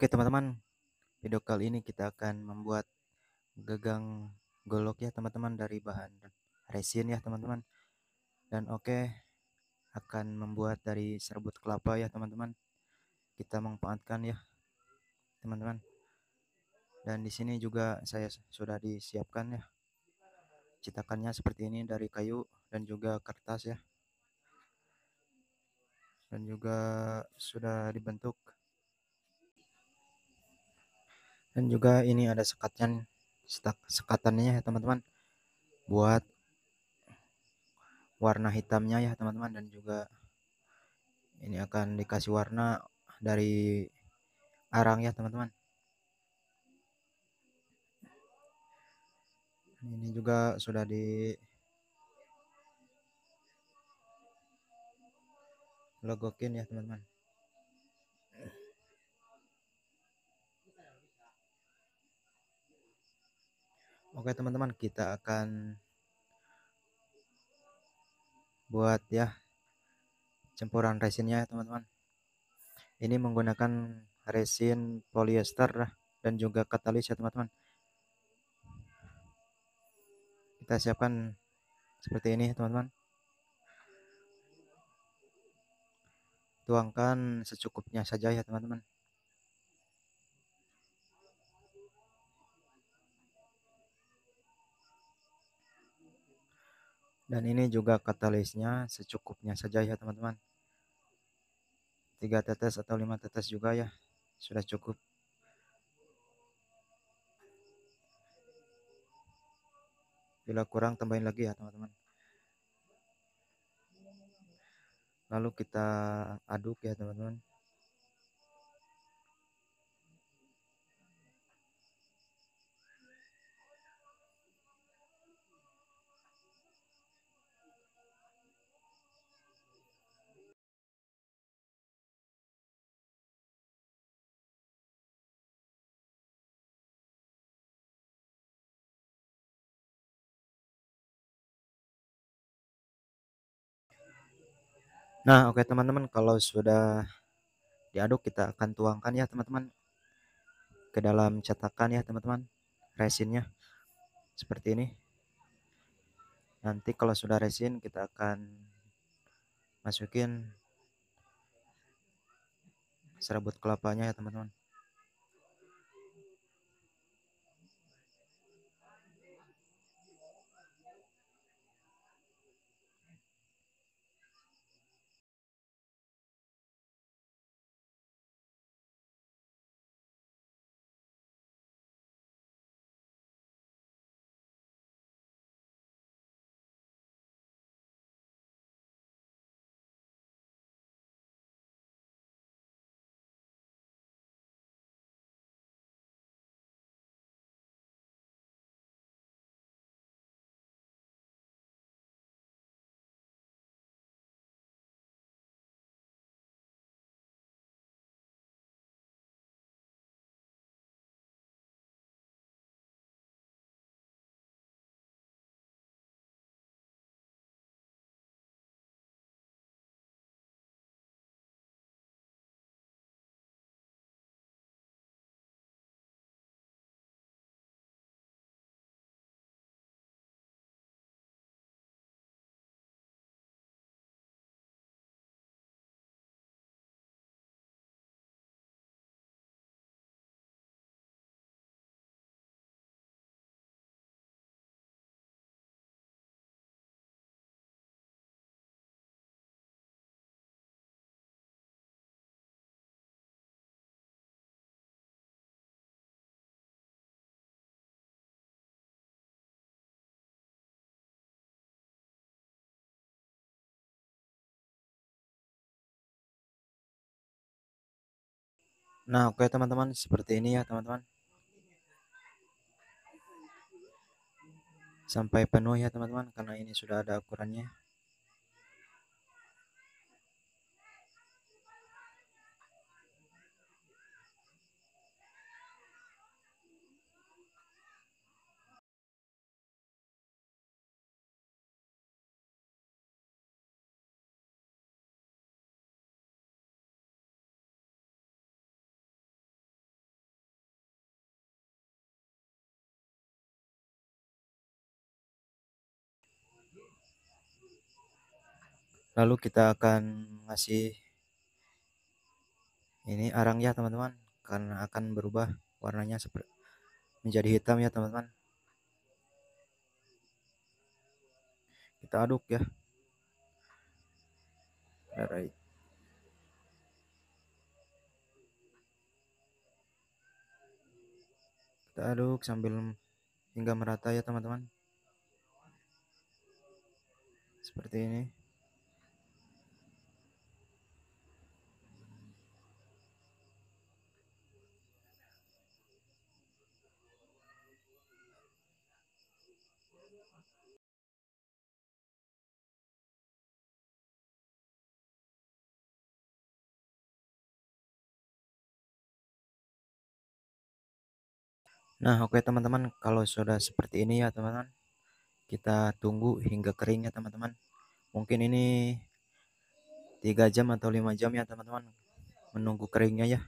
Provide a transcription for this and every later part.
Oke teman-teman, video kali ini kita akan membuat gagang golok ya teman-teman dari bahan resin ya teman-teman. Dan oke, akan membuat dari serbut kelapa ya teman-teman. Kita memanfaatkan ya teman-teman. Dan di sini juga saya sudah disiapkan ya. Cetakannya seperti ini dari kayu dan juga kertas ya. Dan juga sudah dibentuk dan juga ini ada sekatnya sekatannya ya teman-teman buat warna hitamnya ya teman-teman dan juga ini akan dikasih warna dari arang ya teman-teman ini juga sudah di logokin ya teman-teman Oke teman-teman kita akan buat ya campuran resinnya ya, teman-teman ini menggunakan resin polyester dan juga katalis ya teman-teman kita siapkan seperti ini ya, teman-teman tuangkan secukupnya saja ya teman-teman dan ini juga katalisnya secukupnya saja ya teman-teman Tiga tetes atau lima tetes juga ya sudah cukup bila kurang tambahin lagi ya teman-teman lalu kita aduk ya teman-teman Nah, oke teman-teman, kalau sudah diaduk kita akan tuangkan ya teman-teman ke dalam cetakan ya teman-teman resinnya seperti ini. Nanti kalau sudah resin kita akan masukin serabut kelapanya ya teman-teman. Nah, oke teman-teman, seperti ini ya teman-teman. Sampai penuh ya teman-teman, karena ini sudah ada ukurannya. lalu kita akan ngasih ini arang ya teman-teman karena akan berubah warnanya menjadi hitam ya teman-teman kita aduk ya alright kita aduk sambil hingga merata ya teman-teman seperti ini Nah, oke okay, teman-teman, kalau sudah seperti ini ya teman-teman, kita tunggu hingga kering ya teman-teman. Mungkin ini 3 jam atau 5 jam ya teman-teman menunggu keringnya ya.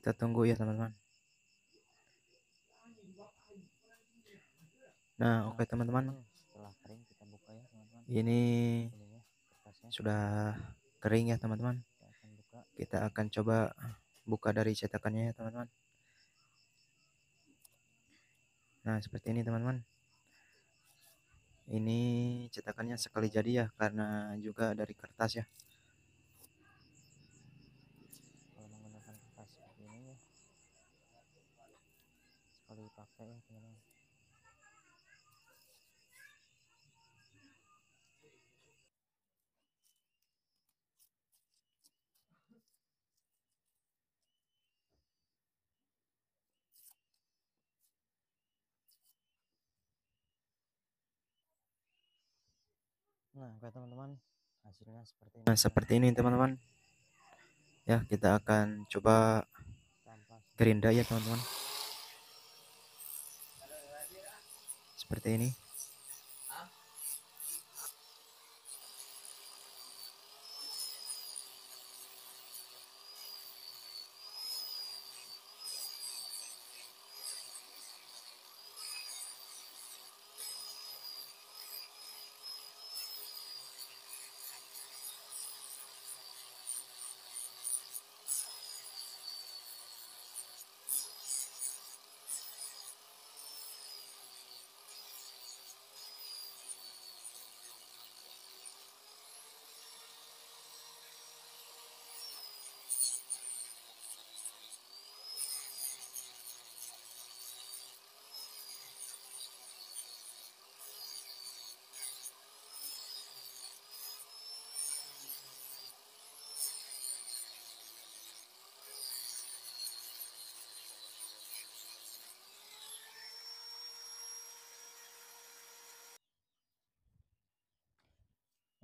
kita tunggu ya teman-teman nah oke okay, teman-teman setelah kering kita buka ya teman-teman ini ya, sudah kering ya teman-teman kita akan coba buka dari cetakannya ya teman-teman nah seperti ini teman-teman ini cetakannya sekali jadi ya karena juga dari kertas ya Nah, oke teman-teman, hasilnya seperti ini. Nah, seperti ini teman-teman. Ya, kita akan coba gerinda ya teman-teman. Seperti ini.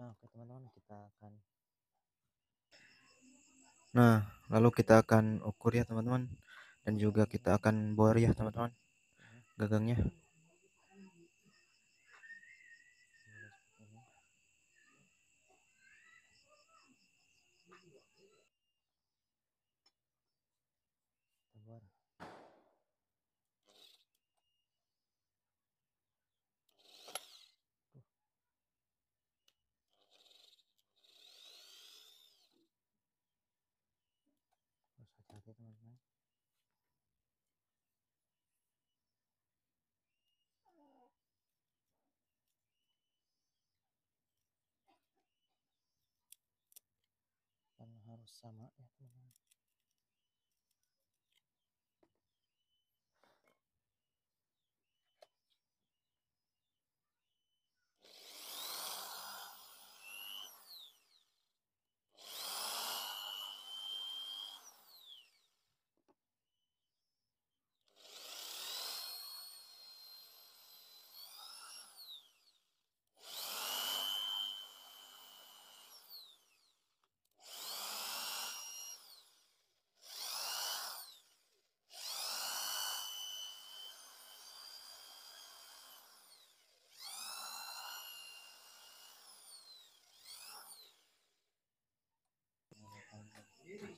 Nah, oke teman-teman, kita akan Nah, lalu kita akan ukur ya, teman-teman. Dan juga kita akan bor ya, teman-teman. Gagangnya. -huh. Kan harus sama ya teman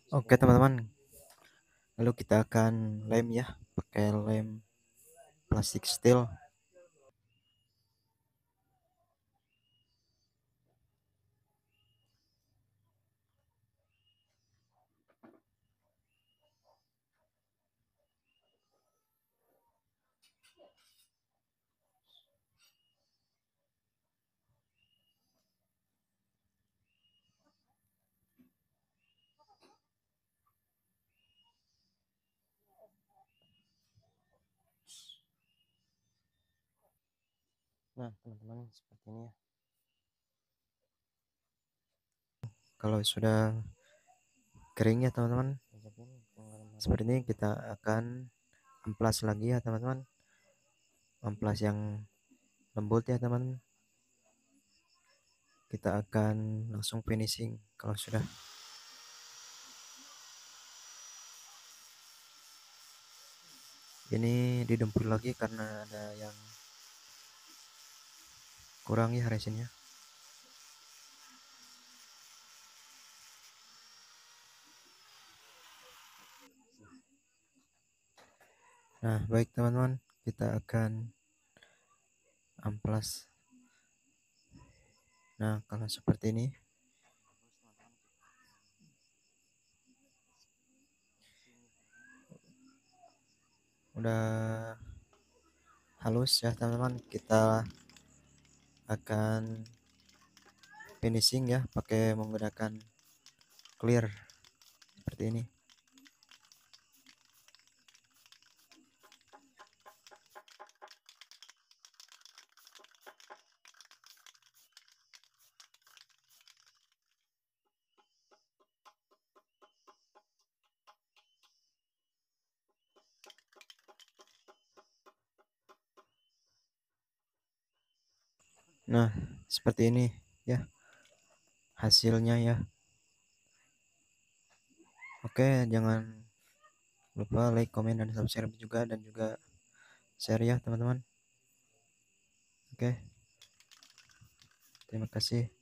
Oke teman-teman Lalu kita akan lem ya Pakai lem plastik steel Nah, teman-teman, seperti ini ya. Kalau sudah kering ya, teman-teman. Seperti ini kita akan amplas lagi ya, teman-teman. Amplas yang lembut ya, teman Kita akan langsung finishing kalau sudah ini didempul lagi karena ada yang kurangi resinnya Nah, baik teman-teman, kita akan amplas. Nah, kalau seperti ini. Udah halus ya teman-teman, kita akan finishing ya pakai menggunakan clear seperti ini Nah, seperti ini ya. Hasilnya ya. Oke, jangan lupa like, komen dan subscribe juga dan juga share ya, teman-teman. Oke. Terima kasih.